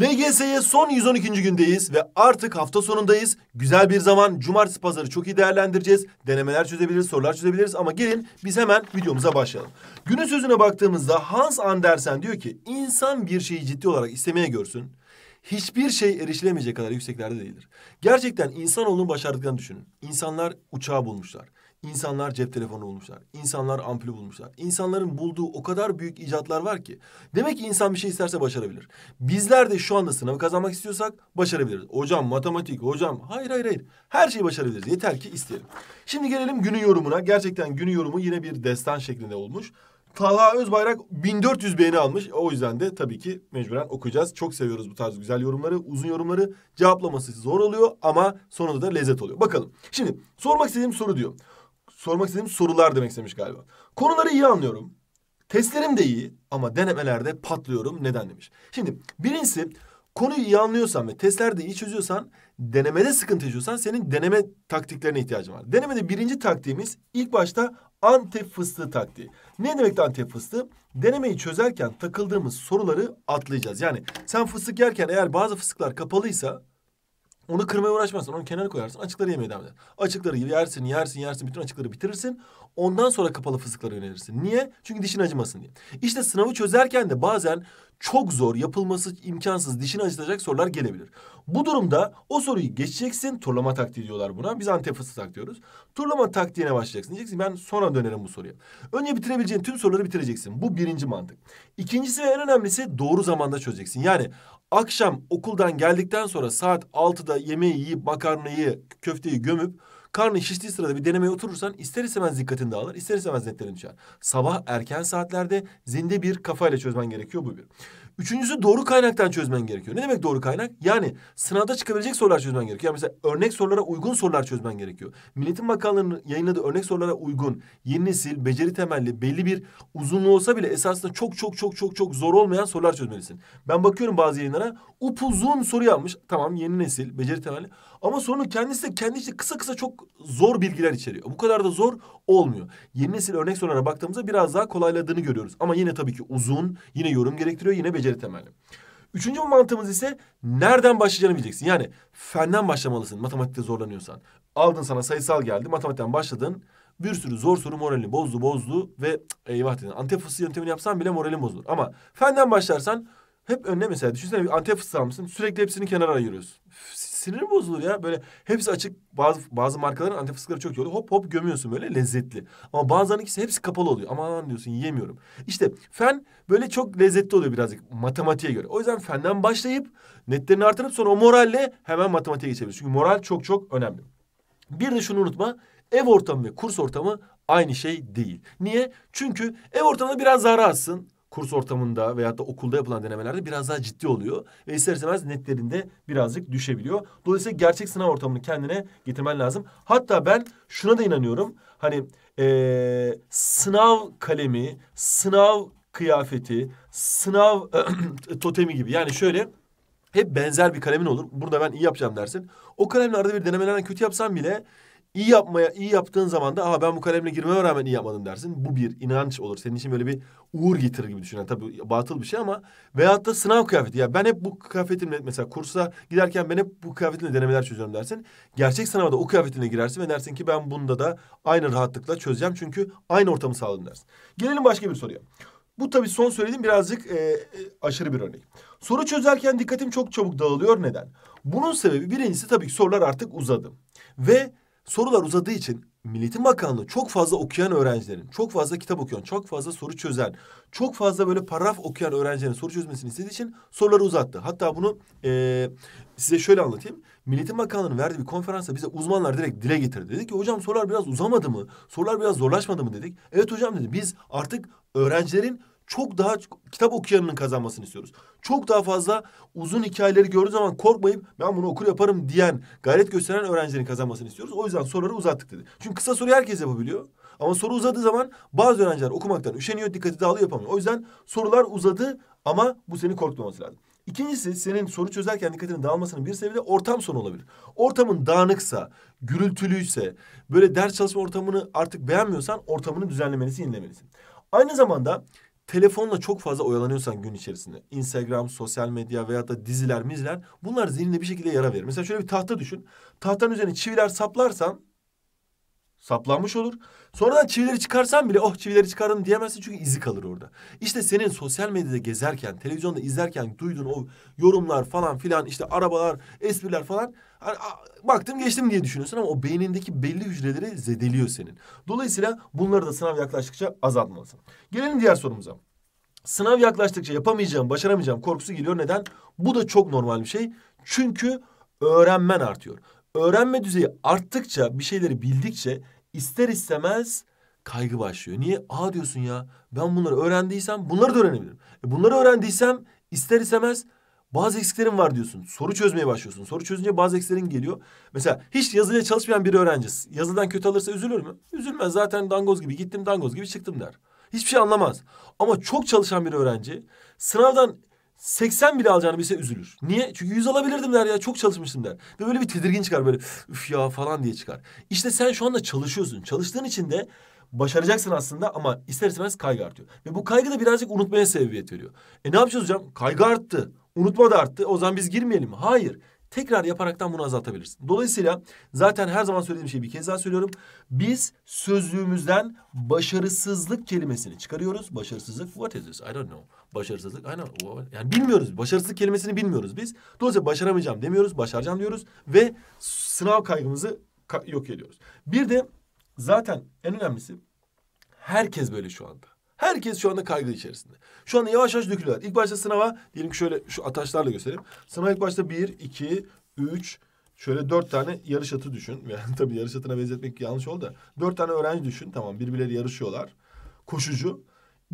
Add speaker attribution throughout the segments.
Speaker 1: LGS'ye son 112. gündeyiz ve artık hafta sonundayız. Güzel bir zaman. Cumartesi pazarı çok iyi değerlendireceğiz. Denemeler çözebiliriz, sorular çözebiliriz ama gelin biz hemen videomuza başlayalım. Günün sözüne baktığımızda Hans Andersen diyor ki insan bir şeyi ciddi olarak istemeye görsün. Hiçbir şey erişilemeyecek kadar yükseklerde değildir. Gerçekten insanoğlunun başardıklarını düşünün. İnsanlar uçağı bulmuşlar. İnsanlar cep telefonu bulmuşlar. İnsanlar ampulü bulmuşlar. İnsanların bulduğu o kadar büyük icatlar var ki. Demek ki insan bir şey isterse başarabilir. Bizler de şu anda sınavı kazanmak istiyorsak başarabiliriz. Hocam matematik, hocam hayır hayır hayır. Her şeyi başarabiliriz. Yeter ki isteyelim. Şimdi gelelim günün yorumuna. Gerçekten günün yorumu yine bir destan şeklinde olmuş. Talha Özbayrak 1400 beğeni almış. O yüzden de tabii ki mecburen okuyacağız. Çok seviyoruz bu tarz güzel yorumları, uzun yorumları. Cevaplaması zor oluyor ama sonunda da lezzet oluyor. Bakalım. Şimdi sormak istediğim soru diyor sormak istediğim sorular demek istemiş galiba. Konuları iyi anlıyorum. Testlerim de iyi ama denemelerde patlıyorum. Neden demiş. Şimdi birincisi konuyu iyi anlıyorsan ve testlerde iyi çözüyorsan denemede sıkıntı yaşıyorsan senin deneme taktiklerine ihtiyacın var. Denemede birinci taktiğimiz ilk başta Antep fıstığı taktiği. Ne demek Antep fıstığı? Denemeyi çözerken takıldığımız soruları atlayacağız. Yani sen fıstık yerken eğer bazı fıstıklar kapalıysa onu kırmaya uğraşmazsın. Onu kenara koyarsın. Açıkları yemeye devam eder. Açıkları yersin, yersin, yersin. Bütün açıkları bitirirsin. Ondan sonra kapalı fıstıklara önerirsin. Niye? Çünkü dişin acımasın diye. İşte sınavı çözerken de bazen çok zor, yapılması imkansız, dişini acıtacak sorular gelebilir. Bu durumda o soruyu geçeceksin. Turlama taktiği diyorlar buna. Biz antep fıstığı diyoruz. Turlama taktiğine başlayacaksın. Diyeceksin ben sonra dönerim bu soruya. Önce bitirebileceğin tüm soruları bitireceksin. Bu birinci mantık. İkincisi ve en önemlisi doğru zamanda çözeceksin. Yani Akşam okuldan geldikten sonra saat 6'da yemeği yiyip makarnayı, köfteyi gömüp karnı şiştiği sırada bir denemeye oturursan ister istemez dikkatin dağılır, ister istemez netlerin düşer. Sabah erken saatlerde zinde bir kafayla çözmen gerekiyor bu bir. Üçüncüsü doğru kaynaktan çözmen gerekiyor. Ne demek doğru kaynak? Yani sınavda çıkabilecek sorular çözmen gerekiyor. Yani mesela örnek sorulara uygun sorular çözmen gerekiyor. Milletin Bakanlığı'nın yayınladığı örnek sorulara uygun, yeni nesil, beceri temelli, belli bir uzunluğu olsa bile esasında çok çok çok çok çok zor olmayan sorular çözmelisin. Ben bakıyorum bazı yayınlara upuzun soru yapmış. Tamam yeni nesil, beceri temelli. Ama sonra kendisi de kendi işte kısa kısa çok zor bilgiler içeriyor. Bu kadar da zor olmuyor. Yeni nesil örnek sorulara baktığımızda biraz daha kolayladığını görüyoruz. Ama yine tabii ki uzun, yine yorum gerektiriyor, yine beceri temelli. Üçüncü mantığımız ise nereden başlayacağını bileceksin. Yani fenden başlamalısın matematikte zorlanıyorsan. Aldın sana sayısal geldi, matematikten başladın. Bir sürü zor soru moralini bozdu bozdu ve eyvah dedin. Antep fıstığı yöntemini yapsan bile moralin bozulur. Ama fenden başlarsan hep önüne mesela düşünsene bir antep fıstığı almışsın. Sürekli hepsini kenara ayırıyorsun sinir bozulur ya. Böyle hepsi açık bazı bazı markaların antifıstıkları çok iyi oluyor. Hop hop gömüyorsun böyle lezzetli. Ama bazılarınınkisi hepsi kapalı oluyor. Aman diyorsun yiyemiyorum. İşte fen böyle çok lezzetli oluyor birazcık matematiğe göre. O yüzden fenden başlayıp netlerini artırıp sonra o moralle hemen matematiğe geçebiliriz. Çünkü moral çok çok önemli. Bir de şunu unutma. Ev ortamı ve kurs ortamı aynı şey değil. Niye? Çünkü ev ortamında biraz daha rahatsın kurs ortamında veyahut da okulda yapılan denemelerde biraz daha ciddi oluyor. Ve ister istemez netlerinde birazcık düşebiliyor. Dolayısıyla gerçek sınav ortamını kendine getirmen lazım. Hatta ben şuna da inanıyorum. Hani ee, sınav kalemi, sınav kıyafeti, sınav totemi gibi. Yani şöyle hep benzer bir kalemin olur. Burada ben iyi yapacağım dersin. O kalemle arada bir denemelerden kötü yapsam bile İyi yapmaya, iyi yaptığın zaman da aha ben bu kalemle girmeme rağmen iyi yapmadım dersin. Bu bir inanç olur. Senin için böyle bir uğur getirir gibi düşünüyorum. Tabii batıl bir şey ama veyahut da sınav kıyafeti. Ya ben hep bu kıyafetimle mesela kursa giderken ben hep bu kıyafetimle denemeler çözüyorum dersin. Gerçek sınava da o kıyafetinle girersin ve dersin ki ben bunda da aynı rahatlıkla çözeceğim. Çünkü aynı ortamı sağladım dersin. Gelelim başka bir soruya. Bu tabii son söylediğim birazcık e, e aşırı bir örnek. Soru çözerken dikkatim çok çabuk dağılıyor. Neden? Bunun sebebi birincisi tabii ki sorular artık uzadı. Ve sorular uzadığı için Milli Eğitim Bakanlığı çok fazla okuyan öğrencilerin, çok fazla kitap okuyan, çok fazla soru çözen, çok fazla böyle paragraf okuyan öğrencilerin soru çözmesini istediği için soruları uzattı. Hatta bunu e, size şöyle anlatayım. Milli Eğitim Bakanlığı'nın verdiği bir konferansa bize uzmanlar direkt dile getirdi. Dedi ki hocam sorular biraz uzamadı mı? Sorular biraz zorlaşmadı mı dedik. Evet hocam dedi biz artık öğrencilerin çok daha kitap okuyanının kazanmasını istiyoruz. Çok daha fazla uzun hikayeleri gördüğü zaman korkmayıp ben bunu okur yaparım diyen, gayret gösteren öğrencilerin kazanmasını istiyoruz. O yüzden soruları uzattık dedi. Çünkü kısa soruyu herkes yapabiliyor. Ama soru uzadığı zaman bazı öğrenciler okumaktan üşeniyor, dikkati dağılıyor yapamıyor. O yüzden sorular uzadı ama bu seni korkutmaması lazım. İkincisi senin soru çözerken dikkatinin dağılmasının bir sebebi de ortam sonu olabilir. Ortamın dağınıksa, gürültülüyse, böyle ders çalışma ortamını artık beğenmiyorsan ortamını düzenlemelisin, yenilemelisin. Aynı zamanda telefonla çok fazla oyalanıyorsan gün içerisinde Instagram, sosyal medya veya da diziler, mizler bunlar zihninde bir şekilde yara verir. Mesela şöyle bir tahta düşün. Tahtanın üzerine çiviler saplarsan saplanmış olur. Sonradan çivileri çıkarsan bile oh çivileri çıkardım diyemezsin çünkü izi kalır orada. İşte senin sosyal medyada gezerken, televizyonda izlerken duyduğun o yorumlar falan filan işte arabalar, espriler falan hani, baktım geçtim diye düşünüyorsun ama o beynindeki belli hücreleri zedeliyor senin. Dolayısıyla bunları da sınav yaklaştıkça azaltmalısın. Gelelim diğer sorumuza. Sınav yaklaştıkça yapamayacağım, başaramayacağım korkusu geliyor. Neden? Bu da çok normal bir şey. Çünkü öğrenmen artıyor öğrenme düzeyi arttıkça bir şeyleri bildikçe ister istemez kaygı başlıyor. Niye? Aa diyorsun ya ben bunları öğrendiysem bunları da öğrenebilirim. E bunları öğrendiysem ister istemez bazı eksiklerim var diyorsun. Soru çözmeye başlıyorsun. Soru çözünce bazı eksiklerin geliyor. Mesela hiç yazıyla çalışmayan bir öğrenci yazıdan kötü alırsa üzülür mü? Üzülmez. Zaten dangoz gibi gittim, dangoz gibi çıktım der. Hiçbir şey anlamaz. Ama çok çalışan bir öğrenci sınavdan 80 bile alacağını bilse üzülür. Niye? Çünkü 100 alabilirdim der ya çok çalışmıştım der. Ve böyle bir tedirgin çıkar böyle üf ya falan diye çıkar. İşte sen şu anda çalışıyorsun. Çalıştığın için de başaracaksın aslında ama ister istemez kaygı artıyor. Ve bu kaygı da birazcık unutmaya sebebiyet veriyor. E ne yapacağız hocam? Kaygı arttı. Unutma da arttı. O zaman biz girmeyelim mi? Hayır tekrar yaparaktan bunu azaltabilirsin. Dolayısıyla zaten her zaman söylediğim şeyi bir kez daha söylüyorum. Biz sözlüğümüzden başarısızlık kelimesini çıkarıyoruz. Başarısızlık what is this? I don't know. Başarısızlık I Yani bilmiyoruz. Başarısızlık kelimesini bilmiyoruz biz. Dolayısıyla başaramayacağım demiyoruz. Başaracağım diyoruz ve sınav kaygımızı yok ediyoruz. Bir de zaten en önemlisi herkes böyle şu anda. Herkes şu anda kaygı içerisinde. Şu anda yavaş yavaş dökülüyorlar. İlk başta sınava diyelim ki şöyle şu ataşlarla göstereyim. Sınava ilk başta bir, iki, üç, şöyle dört tane yarış atı düşün. Yani tabii yarış atına benzetmek yanlış oldu da. Dört tane öğrenci düşün tamam birbirleri yarışıyorlar. Koşucu.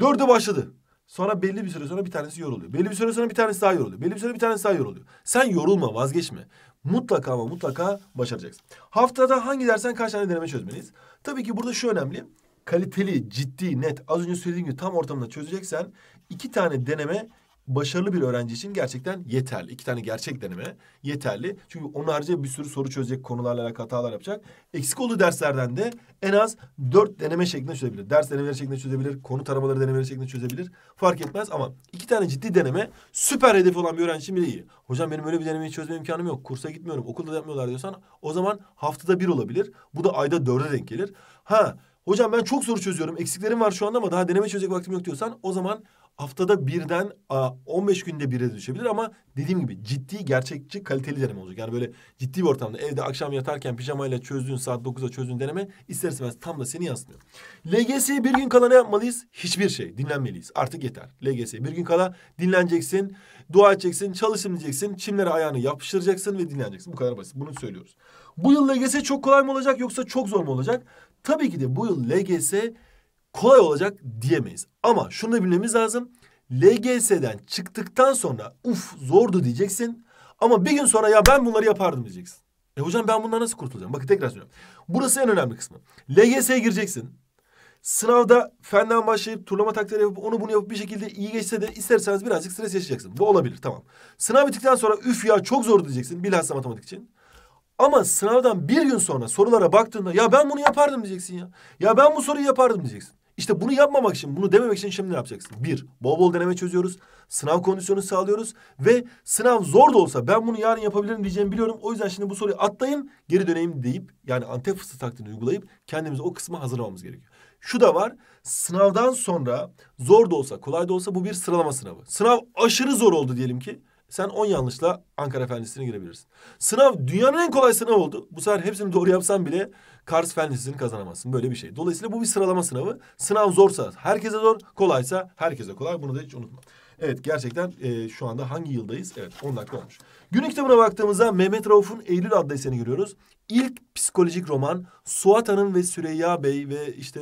Speaker 1: Dörde başladı. Sonra belli bir süre sonra bir tanesi yoruluyor. Belli bir süre sonra bir tanesi daha yoruluyor. Belli bir süre bir tanesi daha yoruluyor. Sen yorulma vazgeçme. Mutlaka ama mutlaka başaracaksın. Haftada hangi dersen kaç tane deneme çözmeliyiz? Tabii ki burada şu önemli kaliteli, ciddi, net az önce söylediğim gibi tam ortamda çözeceksen iki tane deneme başarılı bir öğrenci için gerçekten yeterli. İki tane gerçek deneme yeterli. Çünkü onlarca bir sürü soru çözecek, konularla alakalı hatalar yapacak. Eksik olduğu derslerden de en az dört deneme şeklinde çözebilir. Ders denemeleri şeklinde çözebilir, konu taramaları denemeleri şeklinde çözebilir. Fark etmez ama iki tane ciddi deneme süper hedef olan bir öğrenci için bile iyi. Hocam benim öyle bir denemeyi çözme imkanım yok. Kursa gitmiyorum, okulda yapmıyorlar diyorsan o zaman haftada bir olabilir. Bu da ayda dörde denk gelir. Ha Hocam ben çok soru çözüyorum. Eksiklerim var şu anda ama daha deneme çözecek vaktim yok diyorsan o zaman haftada birden 15 günde bire düşebilir ama dediğim gibi ciddi, gerçekçi, kaliteli deneme olacak. Yani böyle ciddi bir ortamda evde akşam yatarken pijamayla çözdüğün saat 9'a çözdüğün deneme ister istemez tam da seni yansıtıyor. LGS'ye bir gün kala ne yapmalıyız? Hiçbir şey. Dinlenmeliyiz. Artık yeter. LGS'ye bir gün kala dinleneceksin, dua edeceksin, çalışım diyeceksin, çimlere ayağını yapıştıracaksın ve dinleneceksin. Bu kadar basit. Bunu söylüyoruz. Bu yıl LGS çok kolay mı olacak yoksa çok zor mu olacak? Tabii ki de bu yıl LGS kolay olacak diyemeyiz. Ama şunu da bilmemiz lazım. LGS'den çıktıktan sonra uf zordu diyeceksin. Ama bir gün sonra ya ben bunları yapardım diyeceksin. E hocam ben bundan nasıl kurtulacağım? Bakın tekrar söylüyorum. Burası en önemli kısmı. LGS'ye gireceksin. Sınavda fenden başlayıp turlama taktikleri yapıp onu bunu yapıp bir şekilde iyi geçse de isterseniz birazcık stres yaşayacaksın. Bu olabilir tamam. Sınav bittikten sonra üf ya çok zor diyeceksin bilhassa matematik için. Ama sınavdan bir gün sonra sorulara baktığında ya ben bunu yapardım diyeceksin ya. Ya ben bu soruyu yapardım diyeceksin. İşte bunu yapmamak için, bunu dememek için şimdi ne yapacaksın? Bir, bol bol deneme çözüyoruz. Sınav kondisyonu sağlıyoruz. Ve sınav zor da olsa ben bunu yarın yapabilirim diyeceğimi biliyorum. O yüzden şimdi bu soruyu atlayayım, geri döneyim deyip... ...yani antep fıstığı taktiğini uygulayıp kendimizi o kısma hazırlamamız gerekiyor. Şu da var, sınavdan sonra zor da olsa, kolay da olsa bu bir sıralama sınavı. Sınav aşırı zor oldu diyelim ki. Sen on yanlışla Ankara Fen Lisesi'ne girebilirsin. Sınav dünyanın en kolay sınavı oldu. Bu sefer hepsini doğru yapsan bile Kars Fen Lisesi'ni kazanamazsın. Böyle bir şey. Dolayısıyla bu bir sıralama sınavı. Sınav zorsa herkese zor, kolaysa herkese kolay. Bunu da hiç unutma. Evet gerçekten e, şu anda hangi yıldayız? Evet 10 dakika olmuş. Günün kitabına baktığımızda Mehmet Rauf'un Eylül adlı eserini görüyoruz. İlk psikolojik roman Suat Hanım ve Süreyya Bey ve işte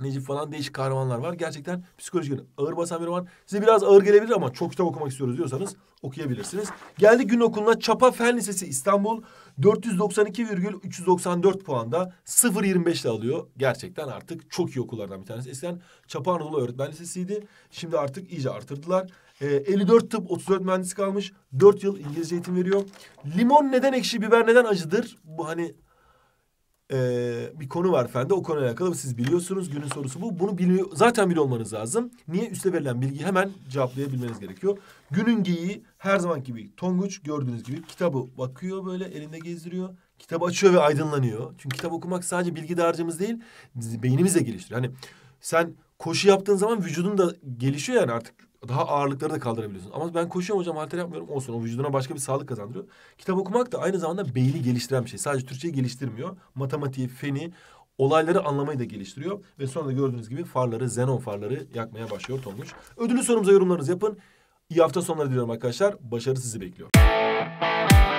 Speaker 1: Necip falan değişik kahramanlar var. Gerçekten psikolojik yönü ağır basan bir roman. Size biraz ağır gelebilir ama çok kitap okumak istiyoruz diyorsanız okuyabilirsiniz. Geldi gün okuluna Çapa Fen Lisesi İstanbul 492,394 puanda 0.25 ile alıyor. Gerçekten artık çok iyi okullardan bir tanesi. Eskiden Çapa Anadolu Öğretmen Lisesi'ydi. Şimdi artık iyice artırdılar. E, ee, 54 tıp 34 mühendis kalmış. 4 yıl İngilizce eğitim veriyor. Limon neden ekşi biber neden acıdır? Bu hani e, bir konu var efendi O konuyla alakalı siz biliyorsunuz. Günün sorusu bu. Bunu biliyor, zaten biliyor olmanız lazım. Niye? Üste verilen bilgiyi hemen cevaplayabilmeniz gerekiyor. Günün geyiği her zaman gibi Tonguç gördüğünüz gibi kitabı bakıyor böyle elinde gezdiriyor. Kitabı açıyor ve aydınlanıyor. Çünkü kitap okumak sadece bilgi dağarcığımız değil, beynimiz de geliştiriyor. Hani sen koşu yaptığın zaman vücudun da gelişiyor yani artık daha ağırlıkları da kaldırabiliyorsun. Ama ben koşuyorum hocam halter yapmıyorum olsun. O vücuduna başka bir sağlık kazandırıyor. Kitap okumak da aynı zamanda beyni geliştiren bir şey. Sadece Türkçeyi geliştirmiyor. Matematiği, feni, olayları anlamayı da geliştiriyor. Ve sonra da gördüğünüz gibi farları, xenon farları yakmaya başlıyor Tonguç. Ödülü sorumuza yorumlarınızı yapın. İyi hafta sonları diliyorum arkadaşlar. Başarı sizi bekliyor.